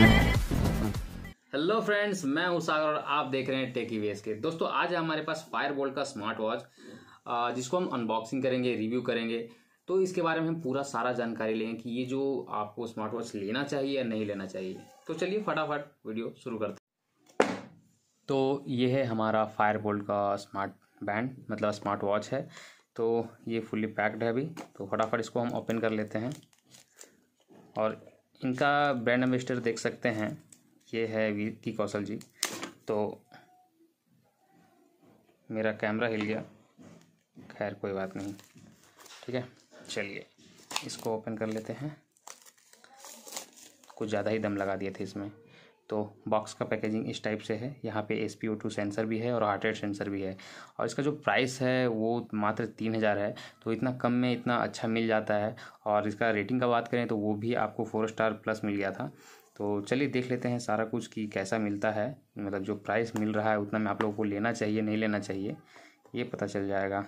hello friends मैं हूं सागर और आप देख रहे हैं टेकी वेस के दोस्तों आज हमारे पास फायर बोल्ट का स्मार्ट वॉच जिसको हम अनबॉक्सिंग करेंगे रिव्यू करेंगे तो इसके बारे में हम पूरा सारा जानकारी लेंगे कि ये जो आपको स्मार्ट वॉच लेना चाहिए या नहीं लेना चाहिए तो चलिए फटाफट वीडियो शुरू करते हैं तो ये है हमारा फायर बोल्ट का स्मार्ट बैंड मतलब स्मार्ट वॉच है तो ये फुल्ली पैक्ड है अभी तो फटाफट इसको हम ओपन कर लेते हैं और इनका ब्रांड एम्बेस्टर देख सकते हैं ये है विकी कौशल जी तो मेरा कैमरा हिल गया खैर कोई बात नहीं ठीक है चलिए इसको ओपन कर लेते हैं कुछ ज़्यादा ही दम लगा दिए थे इसमें तो बॉक्स का पैकेजिंग इस टाइप से है यहाँ पे S P O two sensor भी है और हार्ट रेट सेंसर भी है और इसका जो प्राइस है वो मात्र तीन हज़ार है तो इतना कम में इतना अच्छा मिल जाता है और इसका रेटिंग का बात करें तो वो भी आपको फोर स्टार प्लस मिल गया था तो चलिए देख लेते हैं सारा कुछ कि कैसा मिलता है मतलब जो प्राइस मिल रहा है उतना में आप लोगों को लेना चाहिए नहीं लेना चाहिए ये पता चल जाएगा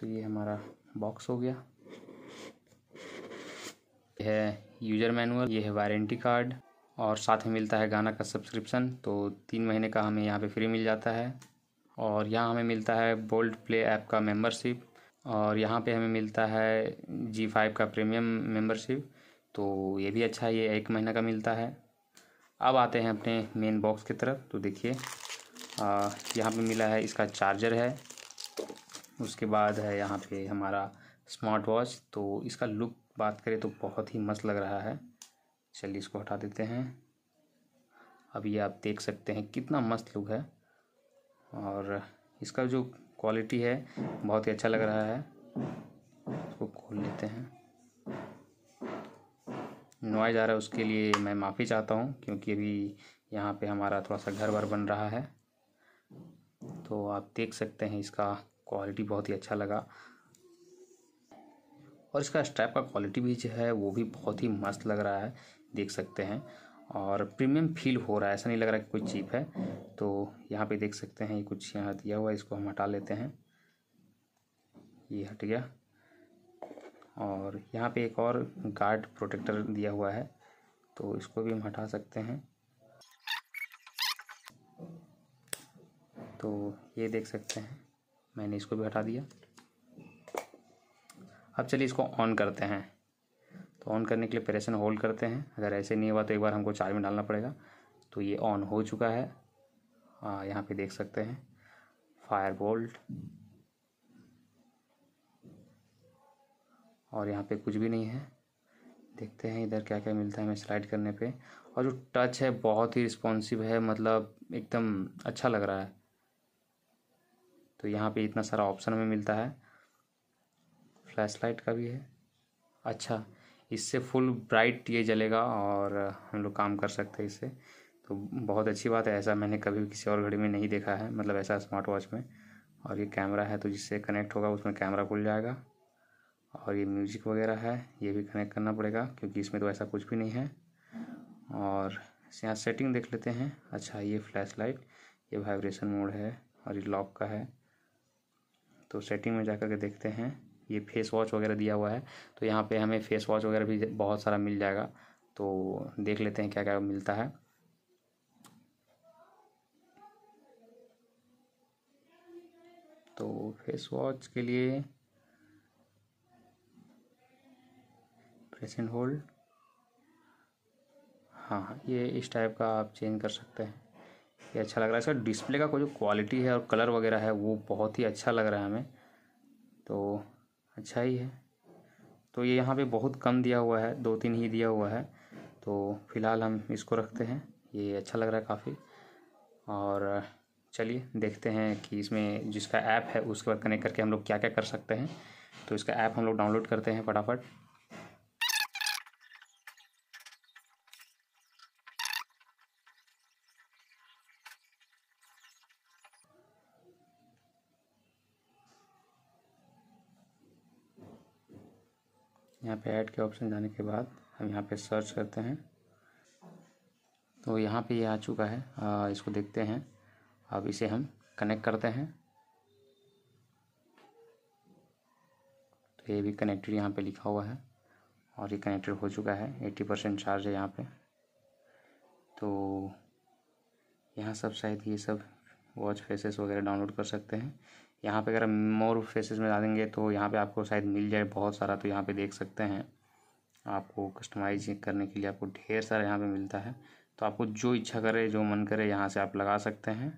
तो ये हमारा बॉक्स हो गया है यूजर मैनुअल ये है वारंटी कार्ड और साथ में मिलता है गाना का सब्सक्रिप्शन तो तीन महीने का हमें यहाँ पे फ्री मिल जाता है और यहाँ हमें मिलता है बोल्ड प्ले ऐप का मेंबरशिप और यहाँ पे हमें मिलता है जी फाइव का प्रीमियम मेंबरशिप तो ये भी अच्छा है ये एक महीने का मिलता है अब आते हैं अपने मेन बॉक्स की तरफ तो देखिए यहाँ पे मिला है इसका चार्जर है उसके बाद है यहाँ पे हमारा स्मार्ट वॉच तो इसका लुक बात करें तो बहुत ही मस्त लग रहा है चलिए इसको हटा देते हैं अब ये आप देख सकते हैं कितना मस्त लुक है और इसका जो क्वालिटी है बहुत ही अच्छा लग रहा है इसको खोल लेते हैं नॉइज़ आ रहा है उसके लिए मैं माफ़ी चाहता हूँ क्योंकि अभी यहाँ पे हमारा थोड़ा सा घर वर बन रहा है तो आप देख सकते हैं इसका क्वालिटी बहुत ही अच्छा लगा और इसका स्ट्रैप का क्वालिटी भी जो है वो भी बहुत ही मस्त लग रहा है देख सकते हैं और प्रीमियम फील हो रहा है ऐसा नहीं लग रहा कि कोई चीप है तो यहाँ पे देख सकते हैं ये कुछ यहाँ दिया हुआ है इसको हम हटा लेते हैं ये हट गया और यहाँ पे एक और गार्ड प्रोटेक्टर दिया हुआ है तो इसको भी हम हटा सकते हैं तो ये देख सकते हैं मैंने इसको भी हटा दिया अब चलिए इसको ऑन करते हैं तो ऑन करने के लिए प्रेशन होल्ड करते हैं अगर ऐसे नहीं हुआ तो एक बार हमको चार्ज में डालना पड़ेगा तो ये ऑन हो चुका है आ, यहाँ पे देख सकते हैं फायर बोल्ट और यहाँ पे कुछ भी नहीं है देखते हैं इधर क्या क्या मिलता है हमें स्लाइड करने पे और जो टच है बहुत ही रिस्पॉन्सिव है मतलब एकदम अच्छा लग रहा है तो यहाँ पे इतना सारा ऑप्शन हमें मिलता है फ्लैश लाइट का भी है अच्छा इससे फुल ब्राइट ये जलेगा और हम लोग काम कर सकते हैं इससे तो बहुत अच्छी बात है ऐसा मैंने कभी भी किसी और घड़ी में नहीं देखा है मतलब ऐसा स्मार्ट वॉच में और ये कैमरा है तो जिससे कनेक्ट होगा उसमें कैमरा खुल जाएगा और ये म्यूजिक वगैरह है ये भी कनेक्ट करना पड़ेगा क्योंकि इसमें तो ऐसा कुछ भी नहीं है और यहाँ सेटिंग देख लेते हैं अच्छा ये फ्लैश लाइट ये वाइब्रेशन मोड है और ये लॉक का है तो सेटिंग में जा कर के देखते हैं ये फेस वॉश वगैरह दिया हुआ है तो यहाँ पे हमें फेस वॉश वगैरह भी बहुत सारा मिल जाएगा तो देख लेते हैं क्या क्या मिलता है तो फेस वॉश के लिए प्रेस एंड होल्ड हाँ हाँ ये इस टाइप का आप चेंज कर सकते हैं ये अच्छा लग रहा है इसका डिस्प्ले का कोई जो क्वालिटी है और कलर वगैरह है वो बहुत ही अच्छा लग रहा है हमें तो अच्छा ही है तो ये यहाँ पे बहुत कम दिया हुआ है दो तीन ही दिया हुआ है तो फ़िलहाल हम इसको रखते हैं ये अच्छा लग रहा है काफ़ी और चलिए देखते हैं कि इसमें जिसका ऐप है उसके बाद कनेक्ट करके हम लोग क्या क्या कर सकते हैं तो इसका ऐप हम लोग डाउनलोड करते हैं फटाफट यहाँ पे ऐड के ऑप्शन जाने के बाद हम यहाँ पे सर्च करते हैं तो यहाँ पे ये यह आ चुका है आ, इसको देखते हैं अब इसे हम कनेक्ट करते हैं तो ये भी कनेक्टेड यहाँ पे लिखा हुआ है और ये कनेक्टेड हो चुका है एट्टी परसेंट चार्ज है यहाँ पे तो यहाँ सब शायद ये सब वॉच फेसेस वगैरह डाउनलोड कर सकते हैं यहाँ पे अगर मोर फेसेस में डालेंगे तो यहाँ पे आपको शायद मिल जाए बहुत सारा तो यहाँ पे देख सकते हैं आपको कस्टमाइज करने के लिए आपको ढेर सारा यहाँ पे मिलता है तो आपको जो इच्छा करे जो मन करे यहाँ से आप लगा सकते हैं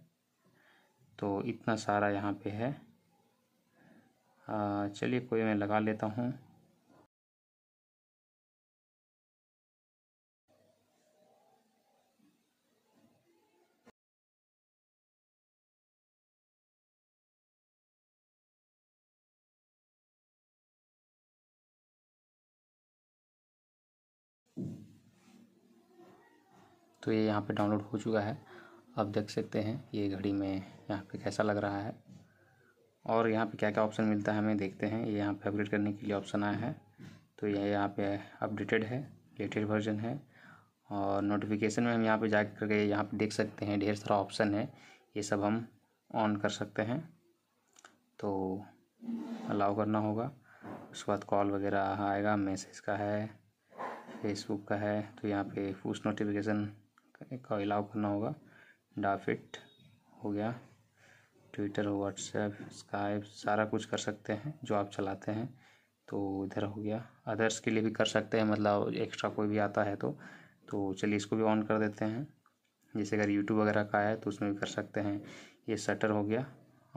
तो इतना सारा यहाँ पे है चलिए कोई मैं लगा लेता हूँ तो ये यहाँ पे डाउनलोड हो चुका है आप देख सकते हैं ये घड़ी में यहाँ पे कैसा लग रहा है और यहाँ पे क्या क्या ऑप्शन मिलता है हमें देखते हैं ये यहाँ पे अपडेट करने के लिए ऑप्शन आया है तो ये यहाँ पे अपडेटेड है लेटेस्ट वर्जन है और नोटिफिकेशन में हम यहाँ पे जा करके यहाँ पर देख सकते हैं ढेर सारा ऑप्शन है ये सब हम ऑन कर सकते हैं तो अलाउ करना होगा उसके बाद कॉल वगैरह आएगा मैसेज का है फेसबुक का है तो यहाँ पे पुश नोटिफिकेशन का अलाउ करना होगा डाफिट हो गया ट्विटर व्हाट्सएप स्काइप सारा कुछ कर सकते हैं जो आप चलाते हैं तो इधर हो गया अदर्स के लिए भी कर सकते हैं मतलब एक्स्ट्रा कोई भी आता है तो तो चलिए इसको भी ऑन कर देते हैं जैसे अगर यूट्यूब वगैरह का है तो उसमें भी कर सकते हैं ये शटर हो गया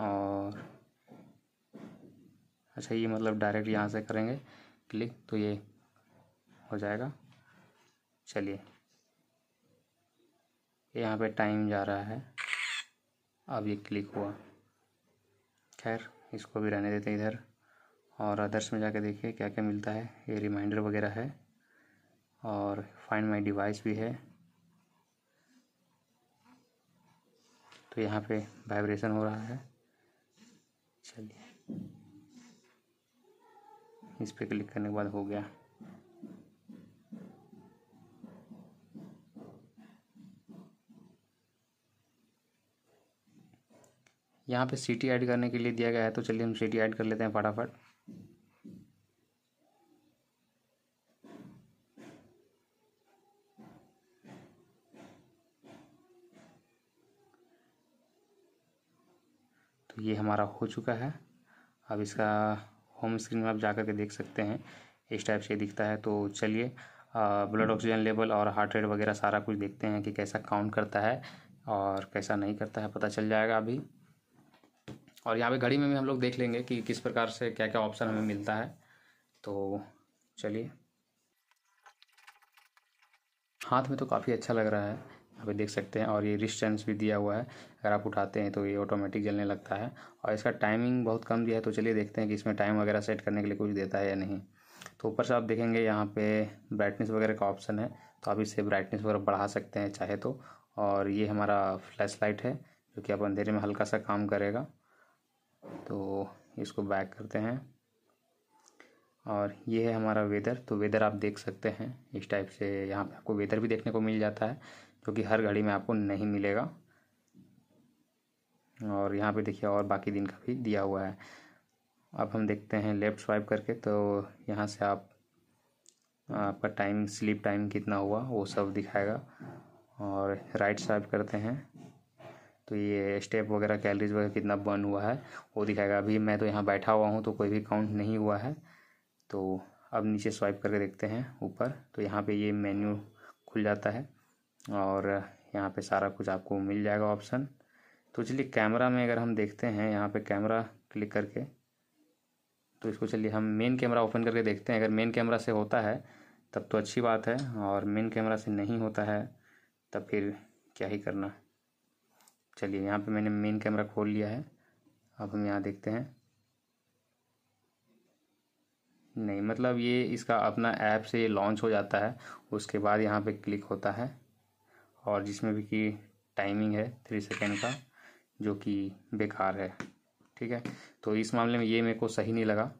और अच्छा ये मतलब डायरेक्ट यहाँ से करेंगे क्लिक तो ये हो जाएगा चलिए यहाँ पे टाइम जा रहा है अब ये क्लिक हुआ खैर इसको भी रहने देते इधर और अदर्स में जाके देखिए क्या क्या मिलता है ये रिमाइंडर वगैरह है और फाइंड माय डिवाइस भी है तो यहाँ पे वाइब्रेशन हो रहा है चलिए इस पर क्लिक करने के बाद हो गया यहाँ पे सिटी ऐड करने के लिए दिया गया है तो चलिए हम सिटी ऐड कर लेते हैं फटाफट तो ये हमारा हो चुका है अब इसका होम स्क्रीन में आप जा के देख सकते हैं इस टाइप से दिखता है तो चलिए ब्लड ऑक्सीजन लेवल और हार्ट रेट वगैरह सारा कुछ देखते हैं कि कैसा काउंट करता है और कैसा नहीं करता है पता चल जाएगा अभी और यहाँ पे घड़ी में भी हम लोग देख लेंगे कि किस प्रकार से क्या क्या ऑप्शन हमें मिलता है तो चलिए हाथ में तो काफ़ी अच्छा लग रहा है यहाँ पे देख सकते हैं और ये रिस्टेंस भी दिया हुआ है अगर आप उठाते हैं तो ये ऑटोमेटिक जलने लगता है और इसका टाइमिंग बहुत कम दिया है तो चलिए देखते हैं कि इसमें टाइम वगैरह सेट करने के लिए कुछ देता है या नहीं तो ऊपर से आप देखेंगे यहाँ पे ब्राइटनेस वगैरह का ऑप्शन है तो आप इसे ब्राइटनेस वगैरह बढ़ा सकते हैं चाहे तो और ये हमारा फ्लैश लाइट है जो कि आप अंधेरे में हल्का सा काम करेगा तो इसको बैक करते हैं और ये है हमारा वेदर तो वेदर आप देख सकते हैं इस टाइप से यहाँ पे आपको वेदर भी देखने को मिल जाता है जो कि हर घड़ी में आपको नहीं मिलेगा और यहाँ पे देखिए और बाकी दिन का भी दिया हुआ है अब हम देखते हैं लेफ़्ट स्वाइप करके तो यहाँ से आप आपका टाइम स्लीप टाइम कितना हुआ वो सब दिखाएगा और राइट स्वाइप करते हैं तो ये स्टेप वगैरह कैलरीज वगैरह कितना बर्न हुआ है वो दिखाएगा अभी मैं तो यहाँ बैठा हुआ हूँ तो कोई भी काउंट नहीं हुआ है तो अब नीचे स्वाइप करके देखते हैं ऊपर तो यहाँ पे ये मेन्यू खुल जाता है और यहाँ पे सारा कुछ आपको मिल जाएगा ऑप्शन तो चलिए कैमरा में अगर हम देखते हैं यहाँ पे कैमरा क्लिक करके तो इसको चलिए हम मेन कैमरा ओपन करके देखते हैं अगर मेन कैमरा से होता है तब तो अच्छी बात है और मेन कैमरा से नहीं होता है तब फिर क्या ही करना चलिए यहाँ पे मैंने मेन कैमरा खोल लिया है अब हम यहाँ देखते हैं नहीं मतलब ये इसका अपना ऐप से ये लॉन्च हो जाता है उसके बाद यहाँ पे क्लिक होता है और जिसमें भी कि टाइमिंग है थ्री सेकेंड का जो कि बेकार है ठीक है तो इस मामले में ये मेरे को सही नहीं लगा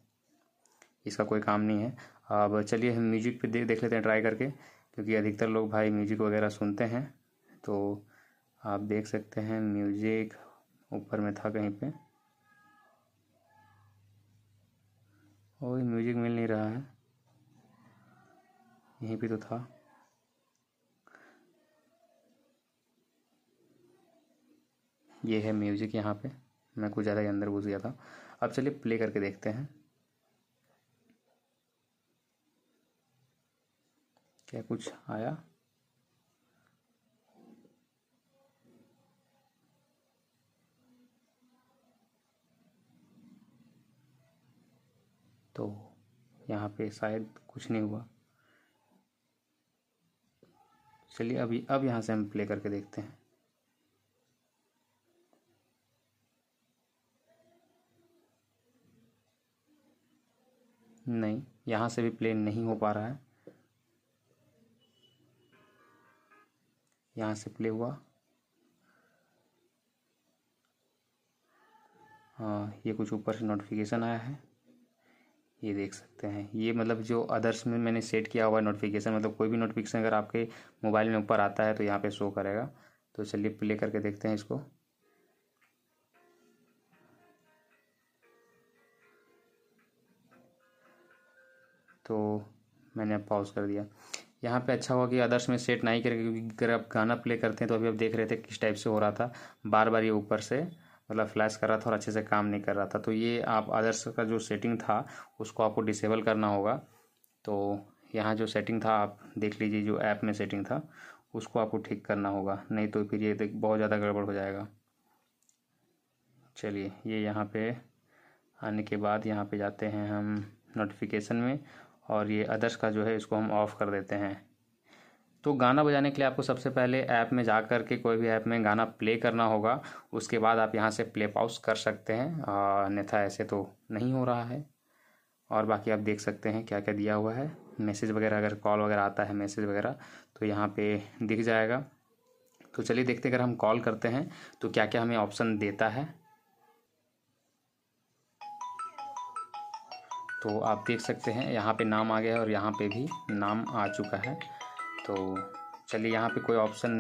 इसका कोई काम नहीं है अब चलिए हम म्यूजिक पे देख लेते हैं ट्राई करके क्योंकि अधिकतर लोग भाई म्यूजिक वगैरह सुनते हैं तो आप देख सकते हैं म्यूजिक ऊपर में था कहीं पे और म्यूजिक मिल नहीं रहा है यहीं पे तो था ये है म्यूजिक यहाँ पे मैं कुछ ज़्यादा ही अंदर घुस गया था अब चलिए प्ले करके देखते हैं क्या कुछ आया तो यहाँ पे शायद कुछ नहीं हुआ चलिए अभी अब यहाँ से हम प्ले करके देखते हैं नहीं यहाँ से भी प्ले नहीं हो पा रहा है यहाँ से प्ले हुआ हाँ ये कुछ ऊपर से नोटिफिकेशन आया है ये देख सकते हैं ये मतलब जो अदर्स में मैंने सेट किया हुआ है नोटिफिकेशन मतलब कोई भी नोटिफिकेशन अगर आपके मोबाइल में ऊपर आता है तो यहाँ पे शो करेगा तो चलिए प्ले करके देखते हैं इसको तो मैंने पॉज कर दिया यहाँ पे अच्छा हुआ कि अदर्स में सेट नहीं करके क्योंकि अगर आप गाना प्ले करते हैं तो अभी आप देख रहे थे किस टाइप से हो रहा था बार बार ये ऊपर से मतलब फ्लैश कर रहा था और अच्छे से काम नहीं कर रहा था तो ये आप अदर्स का जो सेटिंग था उसको आपको डिसेबल करना होगा तो यहाँ जो सेटिंग था आप देख लीजिए जो ऐप में सेटिंग था उसको आपको ठीक करना होगा नहीं तो फिर ये बहुत ज़्यादा गड़बड़ हो जाएगा चलिए ये यहाँ पे आने के बाद यहाँ पे जाते हैं हम नोटिफिकेशन में और ये अदर्स का जो है इसको हम ऑफ़ कर देते हैं तो गाना बजाने के लिए आपको सबसे पहले ऐप में जा कर के कोई भी ऐप में गाना प्ले करना होगा उसके बाद आप यहाँ से प्ले पाउस कर सकते हैं अन्यथा ऐसे तो नहीं हो रहा है और बाकी आप देख सकते हैं क्या क्या दिया हुआ है मैसेज वगैरह अगर कॉल वगैरह आता है मैसेज वगैरह तो यहाँ पे दिख जाएगा तो चलिए देखते अगर हम कॉल करते हैं तो क्या क्या हमें ऑप्शन देता है तो आप देख सकते हैं यहाँ पे नाम आ गया है और यहाँ पे भी नाम आ चुका है तो चलिए यहाँ पे कोई ऑप्शन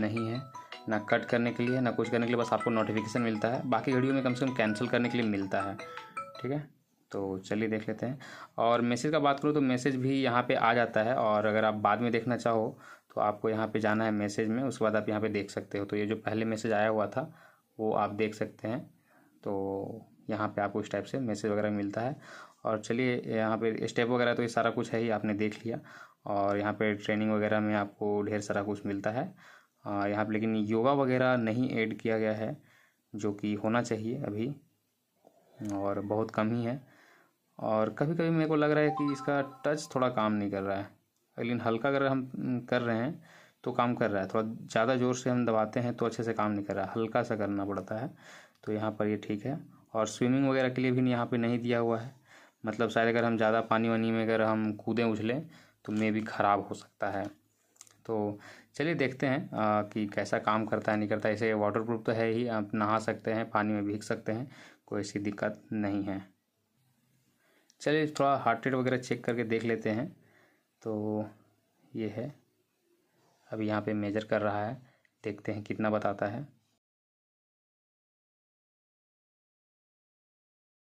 नहीं है ना कट करने के लिए ना कुछ करने के लिए बस आपको नोटिफिकेशन मिलता है बाकी वीडियो में कम से कम कैंसिल करने के लिए मिलता है ठीक है तो चलिए देख लेते हैं और मैसेज का बात करूँ तो मैसेज भी यहाँ पे आ जाता है और अगर आप बाद में देखना चाहो तो आपको यहाँ पे जाना है मैसेज में उसके बाद आप यहाँ पे देख सकते हो तो ये जो पहले मैसेज आया हुआ था वो आप देख सकते हैं तो यहाँ पे आपको इस टाइप से मैसेज वगैरह मिलता है और चलिए यहाँ पे स्टेप वगैरह तो ये सारा कुछ है ही आपने देख लिया और यहाँ पे ट्रेनिंग वगैरह में आपको ढेर सारा कुछ मिलता है यहाँ पे लेकिन योगा वगैरह नहीं ऐड किया गया है जो कि होना चाहिए अभी और बहुत कम ही है और कभी कभी मेरे को लग रहा है कि इसका टच थोड़ा काम नहीं कर रहा है लेकिन हल्का अगर हम कर रहे हैं तो काम कर रहा है थोड़ा ज़्यादा ज़ोर से हम दबाते हैं तो अच्छे से काम नहीं कर रहा हल्का सा करना पड़ता है तो यहाँ पर ये ठीक है और स्विमिंग वगैरह के लिए भी यहाँ पे नहीं दिया हुआ है मतलब शायद अगर हम ज़्यादा पानी वानी में अगर हम कूदें उछलें तो मे भी ख़राब हो सकता है तो चलिए देखते हैं आ, कि कैसा काम करता है नहीं करता है इसे वाटर प्रूफ तो है ही आप नहा सकते हैं पानी में भीग सकते हैं कोई ऐसी दिक्कत नहीं है चलिए थोड़ा हार्ट रेट वगैरह चेक करके देख लेते हैं तो ये है अब यहाँ पे मेजर कर रहा है देखते हैं कितना बताता है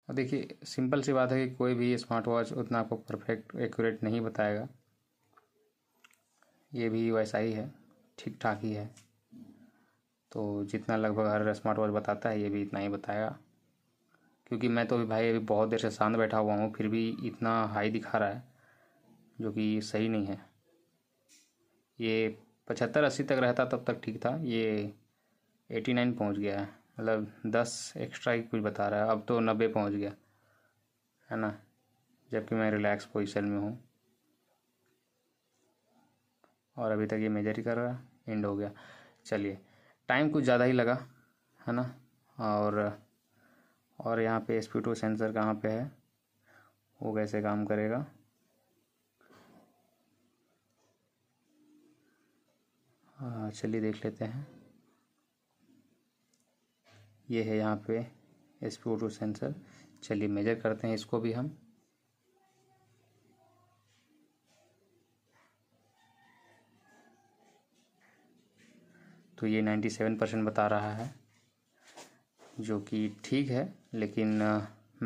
और देखिए सिंपल सी बात है कि कोई भी स्मार्ट वॉच उतना आपको परफेक्ट एक्यूरेट नहीं बताएगा ये भी वैसा ही है ठीक ठाक ही है तो जितना लगभग हर स्मार्ट वॉच बताता है ये भी इतना ही बताएगा क्योंकि मैं तो भी भाई अभी बहुत देर से शांत बैठा हुआ हूँ फिर भी इतना हाई दिखा रहा है जो कि सही नहीं है ये पचहत्तर अस्सी तक रहता तब तक ठीक था ये एटी नाइन पहुँच गया है मतलब दस एक्स्ट्रा ही कुछ बता रहा है अब तो नब्बे पहुँच गया है ना जबकि मैं रिलैक्स पोजिशन में हूँ और अभी तक ये मेजर ही कर रहा एंड हो गया चलिए टाइम कुछ ज़्यादा ही लगा है ना और और यहाँ पे टू सेंसर कहाँ पे है वो कैसे काम करेगा हाँ, चलिए देख लेते हैं ये है यहाँ पे टू सेंसर चलिए मेजर करते हैं इसको भी हम तो ये नाइन्टी सेवन परसेंट बता रहा है जो कि ठीक है लेकिन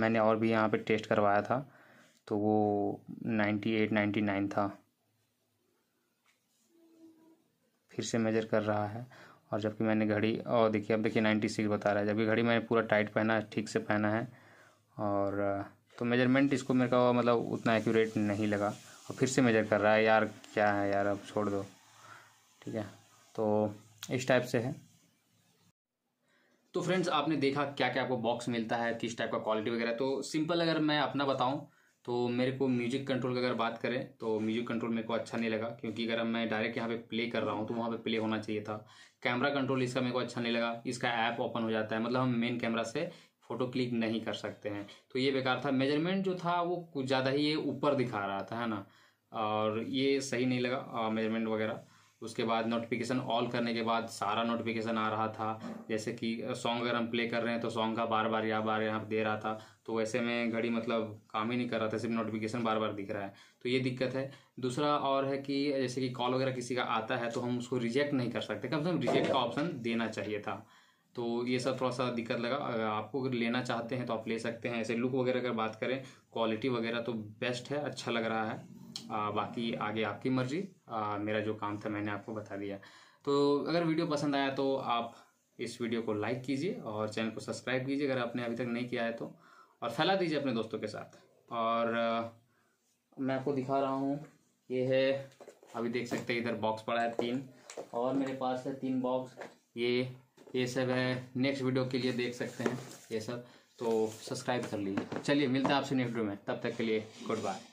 मैंने और भी यहाँ पे टेस्ट करवाया था तो वो नाइन्टी एट नाइन्टी नाइन था फिर से मेजर कर रहा है और जबकि मैंने घड़ी और देखिए अब देखिए नाइन्टी सिक्स बता रहा है जबकि घड़ी मैंने पूरा टाइट पहना है ठीक से पहना है और तो मेजरमेंट इसको मेरे का मतलब उतना एक्यूरेट नहीं लगा और फिर से मेजर कर रहा है यार क्या है यार अब छोड़ दो ठीक है तो इस टाइप से है तो फ्रेंड्स आपने देखा क्या क्या आपको बॉक्स मिलता है किस टाइप का क्वालिटी वगैरह तो सिंपल अगर मैं अपना बताऊं तो मेरे को म्यूजिक कंट्रोल की अगर बात करें तो म्यूजिक कंट्रोल मेरे को अच्छा नहीं लगा क्योंकि अगर मैं डायरेक्ट यहाँ पे प्ले कर रहा हूँ तो वहाँ पे प्ले होना चाहिए था कैमरा कंट्रोल इसका मेरे को अच्छा नहीं लगा इसका ऐप ओपन हो जाता है मतलब हम मेन कैमरा से फोटो क्लिक नहीं कर सकते हैं तो ये बेकार था मेजरमेंट जो था वो कुछ ज़्यादा ही ये ऊपर दिखा रहा था है ना और ये सही नहीं लगा मेजरमेंट वगैरह उसके बाद नोटिफिकेशन ऑल करने के बाद सारा नोटिफिकेशन आ रहा था जैसे कि सॉन्ग अगर हम प्ले कर रहे हैं तो सॉन्ग का बार बार यहाँ बार यहाँ दे रहा था तो वैसे में घड़ी मतलब काम ही नहीं कर रहा था सिर्फ नोटिफिकेशन बार बार दिख रहा है तो ये दिक्कत है दूसरा और है कि जैसे कि कॉल वगैरह किसी का आता है तो हम उसको रिजेक्ट नहीं कर सकते कम से कम रिजेक्ट का ऑप्शन देना चाहिए था तो ये सब थोड़ा सा दिक्कत लगा अगर आपको अगर लेना चाहते हैं तो आप ले सकते हैं ऐसे लुक वगैरह अगर बात करें क्वालिटी वगैरह तो बेस्ट है अच्छा लग रहा है आ, बाकी आगे आपकी मर्जी आ, मेरा जो काम था मैंने आपको बता दिया तो अगर वीडियो पसंद आया तो आप इस वीडियो को लाइक कीजिए और चैनल को सब्सक्राइब कीजिए अगर आपने अभी तक नहीं किया है तो और फैला दीजिए अपने दोस्तों के साथ और आ, मैं आपको दिखा रहा हूँ ये है अभी देख सकते हैं इधर बॉक्स पड़ा है तीन और मेरे पास है तीन बॉक्स ये ये सब है नेक्स्ट वीडियो के लिए देख सकते हैं ये सब तो सब्सक्राइब कर लीजिए चलिए मिलते हैं आपसे नेक्स्ट वीडियो में तब तक के लिए गुड बाय